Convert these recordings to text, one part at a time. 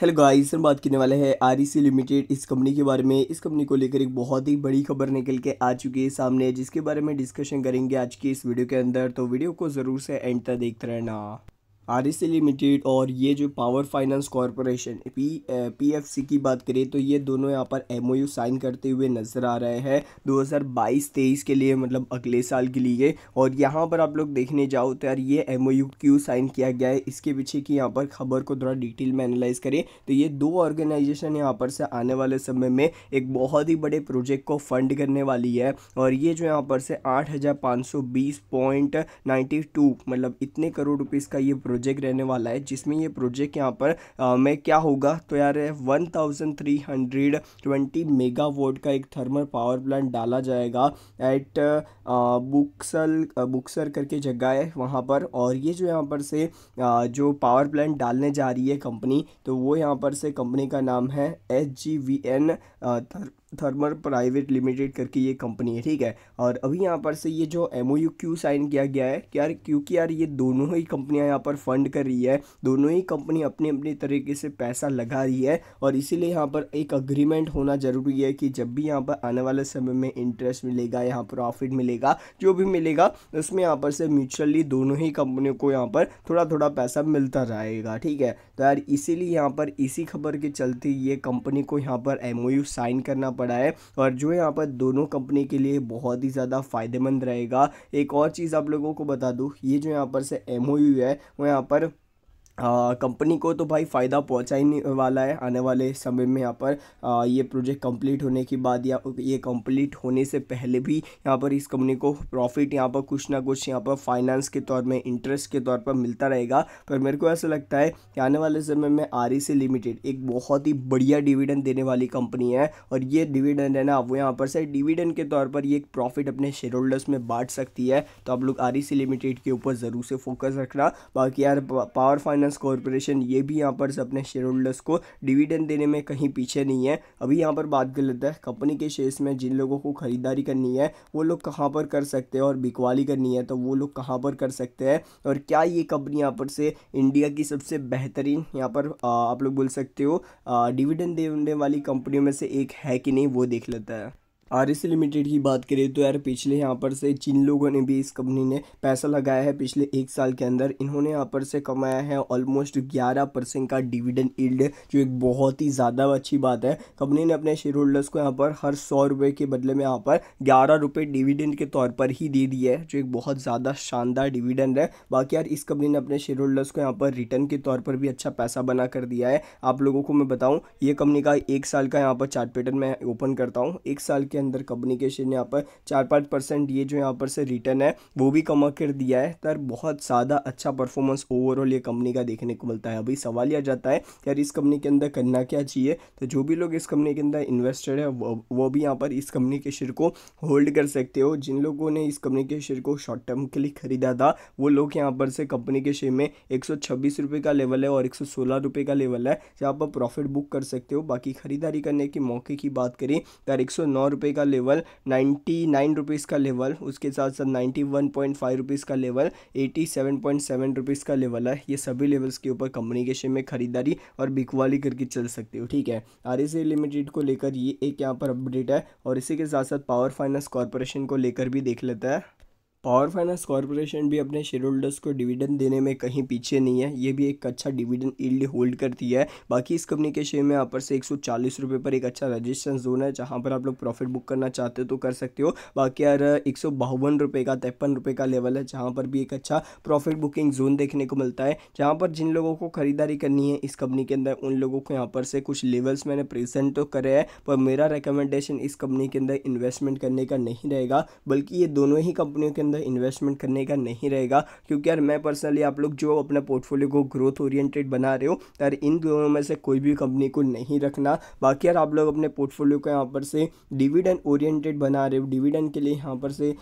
hello guys हम बात करने वाले हैं आर लिमिटेड e इस कंपनी के बारे में इस कंपनी को लेकर एक बहुत ही बड़ी खबर निकल के आ चुकी है सामने जिसके बारे में डिस्कशन करेंगे आज की इस वीडियो के अंदर तो वीडियो को ज़रूर से एंड तक देखते रहना आर लिमिटेड और ये जो power finance corporation P P F C की बात करें तो ये दोनों यहाँ पर एम साइन करते हुए नज़र आ रहे हैं 2022 तेईस के लिए मतलब अगले साल के लिए और यहाँ पर आप लोग देखने जाओ तो यार ये एम क्यों साइन किया गया है इसके पीछे की यहाँ पर खबर को थोड़ा डिटेल में एनालाइज करें तो ये दो ऑर्गेनाइजेशन यहाँ पर से आने वाले समय में एक बहुत ही बड़े प्रोजेक्ट को फंड करने वाली है और ये जो यहाँ पर से आठ मतलब इतने करोड़ रुपीज़ का ये प्रोजेक्ट रहने वाला है जिसमें ये प्रोजेक्ट यहाँ पर आ, में क्या होगा तो यार one thousand three hundred twenty watt का एक थर्मल पावर प्लांट डाला जाएगा एट बुक्सल बुक्सर करके जगह है वहाँ पर और ये जो यहाँ पर से आ, जो पावर प्लांट डालने जा रही है कंपनी तो वो यहाँ पर से कंपनी का नाम है H G V N thermal private limited करके ये कंपनी है ठीक है और अभी यहाँ पर से ये जो एम क्यू साइन किया गया है कि यार क्योंकि यार ये दोनों ही कंपनियाँ यहाँ पर फंड कर रही है दोनों ही कंपनी अपने अपने तरीके से पैसा लगा रही है और इसीलिए यहाँ पर एक अग्रीमेंट होना ज़रूरी है कि जब भी यहाँ पर आने वाले समय में इंटरेस्ट मिलेगा यहाँ प्रॉफिट मिलेगा जो भी मिलेगा उसमें यहाँ पर से म्यूचुअली दोनों ही कंपनियों को यहाँ पर थोड़ा थोड़ा पैसा मिलता रहेगा ठीक है तो यार इसीलिए यहाँ पर इसी खबर के चलते ये कंपनी को यहाँ पर एम साइन करना पड़ा है और जो यहाँ पर दोनों कंपनी के लिए बहुत ही ज़्यादा फ़ायदेमंद रहेगा एक और चीज़ आप लोगों को बता दूँ ये जो यहाँ पर से एम है वो यहाँ पर कंपनी को तो भाई फ़ायदा पहुंचाने वाला है आने वाले समय में यहाँ पर आ, ये प्रोजेक्ट कंप्लीट होने के बाद या ये कंप्लीट होने से पहले भी यहाँ पर इस कंपनी को प्रॉफिट यहाँ पर कुछ ना कुछ यहाँ पर फाइनेंस के तौर में इंटरेस्ट के तौर पर मिलता रहेगा पर मेरे को ऐसा लगता है कि आने वाले समय में आर लिमिटेड एक बहुत ही बढ़िया डिविडेंड देने वाली कंपनी है और ये डिविडेंड है ना वो यहाँ पर से डिविडेंड के तौर पर ये एक प्रॉफिट अपने शेयर होल्डर्स में बांट सकती है तो आप लोग आर लिमिटेड के ऊपर ज़रूर से फोकस रखना बाकी यार पावर फाइनेंस फाइनेंस कॉरपोरेशन ये भी यहाँ पर अपने शेयर होल्डर्स को डिविडेंड देने में कहीं पीछे नहीं है अभी यहाँ पर बात कर लेते हैं कंपनी के शेयर्स में जिन लोगों को खरीदारी करनी है वो लोग कहाँ पर कर सकते हैं और बिकवाली करनी है तो वो लोग कहाँ पर कर सकते हैं और क्या ये कंपनी यहाँ पर से इंडिया की सबसे बेहतरीन यहाँ पर आप लोग बोल सकते हो डिविडेंड देने वाली कंपनियों में से एक है कि नहीं वो देख लेता है आर एस लिमिटेड की बात करें तो यार पिछले यहाँ पर से जिन लोगों ने भी इस कंपनी ने पैसा लगाया है पिछले एक साल के अंदर इन्होंने यहाँ पर से कमाया है ऑलमोस्ट 11 परसेंट का डिविडेंड इल्ड जो एक बहुत ही ज़्यादा अच्छी बात है कंपनी ने अपने शेयर होल्डर्स को यहाँ पर हर सौ रुपये के बदले में यहाँ पर ग्यारह रुपये डिविडेंड के तौर पर ही दे दिया है जो एक बहुत ज़्यादा शानदार डिविडेंड है बाकी यार इस कंपनी ने अपने शेयर होल्डर्स को यहाँ पर रिटर्न के तौर पर भी अच्छा पैसा बना कर दिया है आप लोगों को मैं बताऊँ ये कंपनी का एक साल का यहाँ पर चार्ट पैटर्न मैं ओपन करता हूँ एक साल के अंदर कम्युनिकेशन यहाँ पर चार पाँच परसेंट ये जो यहाँ पर से रिटर्न है वो भी कमा कर दिया है तर बहुत ज़्यादा अच्छा परफॉर्मेंस ओवरऑल ये कंपनी का देखने को मिलता है अभी सवाल यह जाता है यार इस कंपनी के अंदर करना क्या चाहिए तो जो भी लोग इस कंपनी के अंदर इन्वेस्टेड है वो, भी यहाँ पर इस कंपनी के शेयर को होल्ड कर सकते हो जिन लोगों ने इस कंपनी के शेयर को शॉर्ट टर्म के लिए खरीदा था वो लोग यहाँ पर से कंपनी के शेयर में एक रुपए का लेवल है और एक रुपए का लेवल है जहाँ पर प्रॉफिट बुक कर सकते हो बाकी खरीदारी करने के मौके की बात करें तो एक रुपए रुपये का लेवल नाइन्टी नाइन रुपीज़ का लेवल उसके साथ साथ ninety one point five rupees का level eighty seven point seven rupees का लेवल है ये सभी लेवल्स के ऊपर कम्युनिकेशन में खरीदारी और बिकवाली करके चल सकते हो ठीक है आर एस लिमिटेड को लेकर ये एक यहाँ पर अपडेट है और इसी के साथ साथ पावर फाइनेंस कॉरपोरेशन को लेकर भी देख लेता है पावर फाइनेंस कॉरपोरेशन भी अपने शेयर होल्डर्स को डिविडेंड देने में कहीं पीछे नहीं है ये भी एक अच्छा डिविडेंड ईल्ड होल्ड करती है बाकी इस कंपनी के शेयर में यहाँ पर से एक सौ पर एक अच्छा रजिस्ट्रेशन जोन है जहाँ पर आप लोग प्रॉफिट बुक करना चाहते हो तो कर सकते हो बाकी यार एक सौ का तिरपन का लेवल है जहाँ पर भी एक अच्छा प्रॉफिट बुकिंग जोन देखने को मिलता है जहाँ पर जिन लोगों को खरीदारी करनी है इस कंपनी के अंदर उन लोगों को यहाँ पर से कुछ लेवल्स मैंने प्रेजेंट तो करे हैं पर मेरा रिकमेंडेशन इस कंपनी के अंदर इन्वेस्टमेंट करने का नहीं रहेगा बल्कि ये दोनों ही कंपनियों के अंदर इन्वेस्टमेंट करने का नहीं रहेगा क्योंकि यार मैं पर्सनली आप लोग जो अपना पोर्टफोलियो को ग्रोथ ओरिएंटेड बना रहे हो यार इन दोनों में से कोई भी कंपनी को नहीं रखना बाकी यार आप लोग अपने पोर्टफोलियो को यहाँ पर से डिविडेंड ओरिएंटेड बना रहे हो डिविडेंड के लिए यहाँ पर से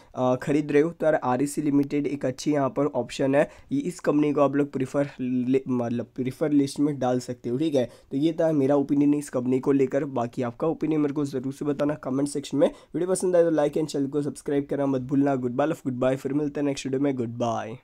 ख़रीद रहे हो तो यार आर लिमिटेड e एक अच्छी यहाँ पर ऑप्शन है इस कंपनी को आप लोग प्रीफर मतलब प्रीफर लिस्ट में डाल सकते हो ठीक है तो ये था मेरा ओपिनियन इस कंपनी को लेकर बाकी आपका ओपिनियन मेरे को ज़रूर से बताना कमेंट सेक्शन में वीडियो पसंद आए तो लाइक एंड चैनल को सब्सक्राइब करना मत भूलना goodbye love good goodbye फिर मिलते हैं नेक्स्ट वीडियो में गुड बाय